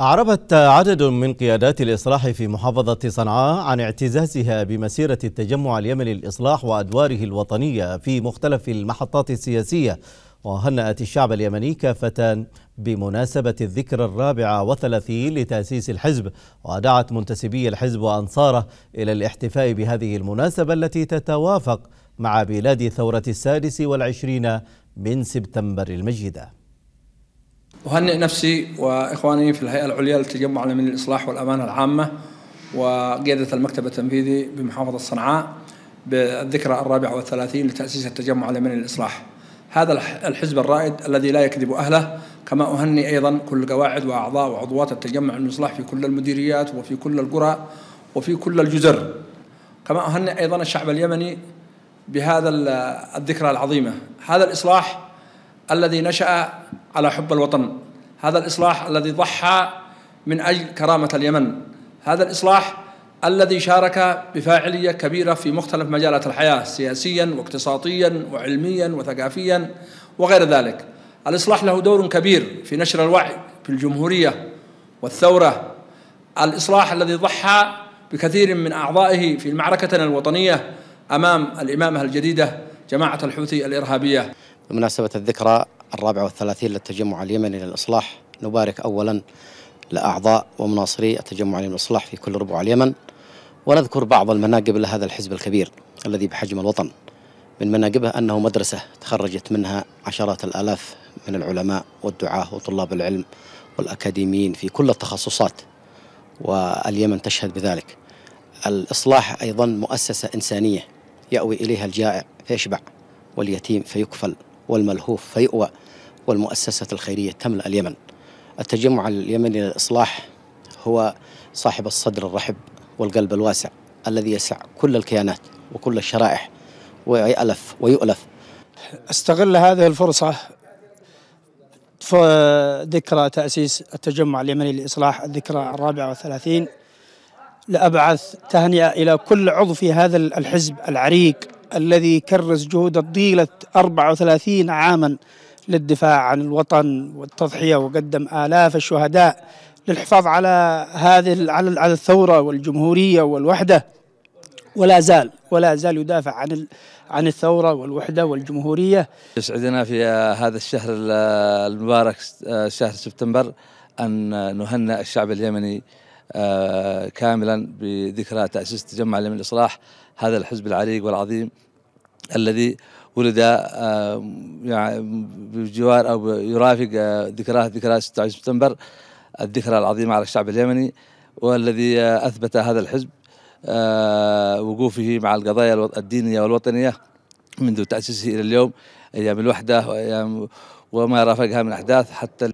أعربت عدد من قيادات الإصلاح في محافظة صنعاء عن اعتزازها بمسيرة التجمع اليمني للإصلاح وأدواره الوطنية في مختلف المحطات السياسية وهنأت الشعب اليمني كافة بمناسبة الذكرى الرابعة وثلاثين لتأسيس الحزب ودعت منتسبي الحزب وأنصاره إلى الاحتفاء بهذه المناسبة التي تتوافق مع بلاد ثورة السادس والعشرين من سبتمبر المجيده أهنئ نفسي وإخواني في الهيئة العليا للتجمع العالمي للإصلاح والأمانة العامة وقيادة المكتب التنفيذي بمحافظة صنعاء بالذكرى الرابعة والثلاثين لتأسيس التجمع العالمي للإصلاح هذا الحزب الرائد الذي لا يكذب أهله كما أهني أيضا كل قواعد وأعضاء وعضوات التجمع الإصلاح في كل المديريات وفي كل القرى وفي كل الجزر كما أهني أيضا الشعب اليمني بهذا الذكرى العظيمة هذا الإصلاح الذي نشأ على حب الوطن هذا الإصلاح الذي ضحى من أجل كرامة اليمن هذا الإصلاح الذي شارك بفاعلية كبيرة في مختلف مجالات الحياة سياسيا واقتصاديا وعلميا وثقافيا وغير ذلك الإصلاح له دور كبير في نشر الوعي في الجمهورية والثورة الإصلاح الذي ضحى بكثير من أعضائه في معركتنا الوطنية أمام الإمامة الجديدة جماعة الحوثي الإرهابية بمناسبة الذكرى الرابعة والثلاثين للتجمع اليمني للإصلاح نبارك أولا لأعضاء ومناصري التجمع اليمني للإصلاح في كل ربع اليمن ونذكر بعض المناقب لهذا الحزب الكبير الذي بحجم الوطن من مناقبه أنه مدرسة تخرجت منها عشرات الآلاف من العلماء والدعاة وطلاب العلم والأكاديميين في كل التخصصات واليمن تشهد بذلك الإصلاح أيضا مؤسسة إنسانية يأوي إليها الجائع فيشبع واليتيم فيكفل والملهوف فيؤوى والمؤسسات الخيرية تملأ اليمن التجمع اليمني للإصلاح هو صاحب الصدر الرحب والقلب الواسع الذي يسع كل الكيانات وكل الشرائح ويألف ويؤلف استغل هذه الفرصة ذكرى تأسيس التجمع اليمني للإصلاح الذكرى الرابعة والثلاثين لأبعث تهنئة إلى كل عضو في هذا الحزب العريق الذي كرس جهود طيلة 34 عاما للدفاع عن الوطن والتضحية وقدم آلاف الشهداء للحفاظ على هذه على الثورة والجمهورية والوحدة ولا زال ولا زال يدافع عن عن الثورة والوحدة والجمهورية يسعدنا في هذا الشهر المبارك آه، شهر سبتمبر أن نهنئ الشعب اليمني آه، كاملا بذكرى تأسيس تجمع اليمين الإصلاح هذا الحزب العريق والعظيم الذي ولد آه، يعني بجوار أو يرافق آه، ذكراه ذكرى 26 سبتمبر الذكرى العظيمة على الشعب اليمني والذي أثبت هذا الحزب وقوفه مع القضايا الدينية والوطنية منذ تأسيسه إلى اليوم أيام الوحدة وأيام وما رافقها من أحداث حتى